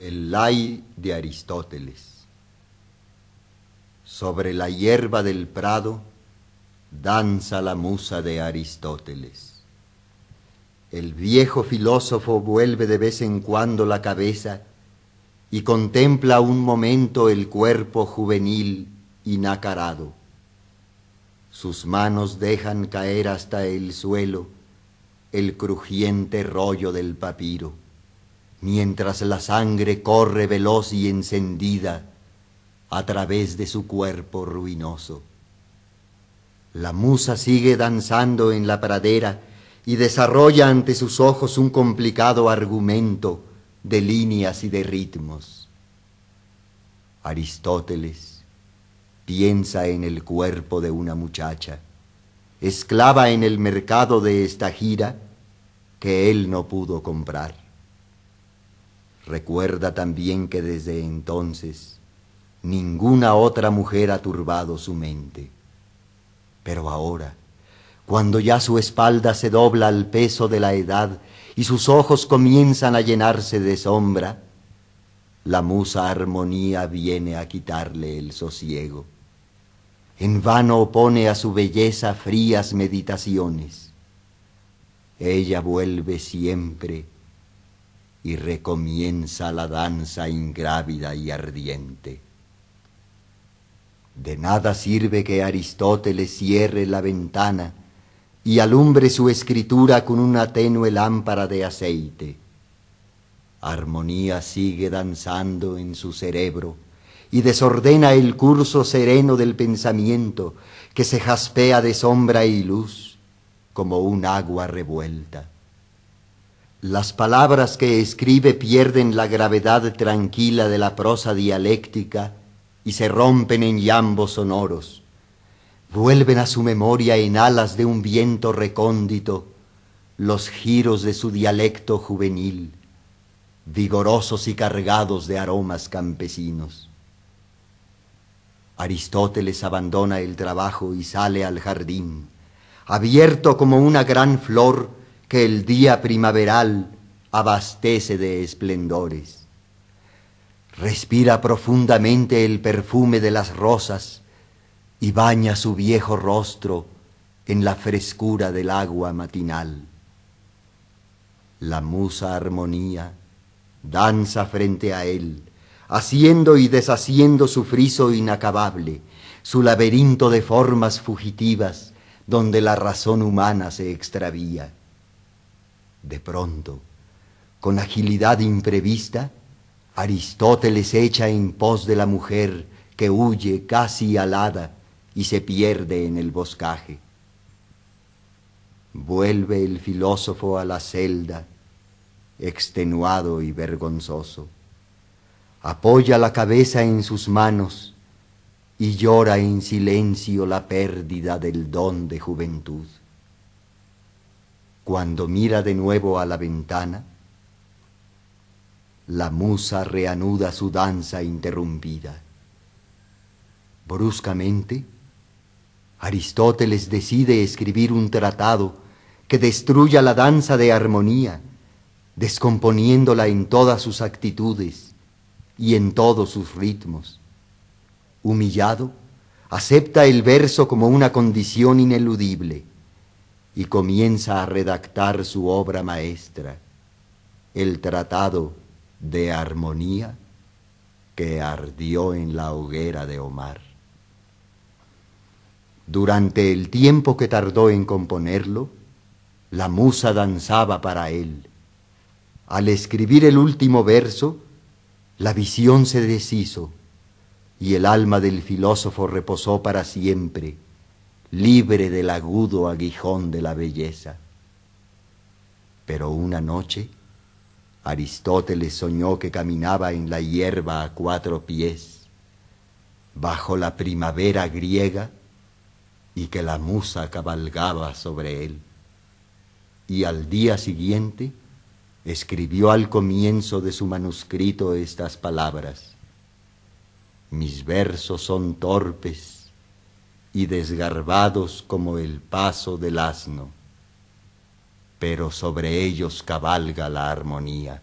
el lai de Aristóteles. Sobre la hierba del prado danza la musa de Aristóteles. El viejo filósofo vuelve de vez en cuando la cabeza y contempla un momento el cuerpo juvenil inacarado. Sus manos dejan caer hasta el suelo el crujiente rollo del papiro mientras la sangre corre veloz y encendida a través de su cuerpo ruinoso. La musa sigue danzando en la pradera y desarrolla ante sus ojos un complicado argumento de líneas y de ritmos. Aristóteles piensa en el cuerpo de una muchacha, esclava en el mercado de esta gira que él no pudo comprar. Recuerda también que desde entonces ninguna otra mujer ha turbado su mente. Pero ahora, cuando ya su espalda se dobla al peso de la edad y sus ojos comienzan a llenarse de sombra, la musa armonía viene a quitarle el sosiego. En vano opone a su belleza frías meditaciones. Ella vuelve siempre y recomienza la danza ingrávida y ardiente. De nada sirve que Aristóteles cierre la ventana y alumbre su escritura con una tenue lámpara de aceite. Armonía sigue danzando en su cerebro y desordena el curso sereno del pensamiento que se jaspea de sombra y luz como un agua revuelta. Las palabras que escribe pierden la gravedad tranquila de la prosa dialéctica y se rompen en llambos sonoros. Vuelven a su memoria en alas de un viento recóndito los giros de su dialecto juvenil, vigorosos y cargados de aromas campesinos. Aristóteles abandona el trabajo y sale al jardín, abierto como una gran flor, que el día primaveral abastece de esplendores. Respira profundamente el perfume de las rosas y baña su viejo rostro en la frescura del agua matinal. La musa armonía danza frente a él, haciendo y deshaciendo su friso inacabable, su laberinto de formas fugitivas donde la razón humana se extravía. De pronto, con agilidad imprevista, Aristóteles echa en pos de la mujer que huye casi alada y se pierde en el boscaje. Vuelve el filósofo a la celda, extenuado y vergonzoso. Apoya la cabeza en sus manos y llora en silencio la pérdida del don de juventud. Cuando mira de nuevo a la ventana, la musa reanuda su danza interrumpida. Bruscamente, Aristóteles decide escribir un tratado que destruya la danza de armonía, descomponiéndola en todas sus actitudes y en todos sus ritmos. Humillado, acepta el verso como una condición ineludible y comienza a redactar su obra maestra, el Tratado de Armonía que ardió en la hoguera de Omar. Durante el tiempo que tardó en componerlo, la musa danzaba para él. Al escribir el último verso, la visión se deshizo y el alma del filósofo reposó para siempre libre del agudo aguijón de la belleza. Pero una noche, Aristóteles soñó que caminaba en la hierba a cuatro pies, bajo la primavera griega, y que la musa cabalgaba sobre él. Y al día siguiente escribió al comienzo de su manuscrito estas palabras. Mis versos son torpes y desgarbados como el paso del asno, pero sobre ellos cabalga la armonía.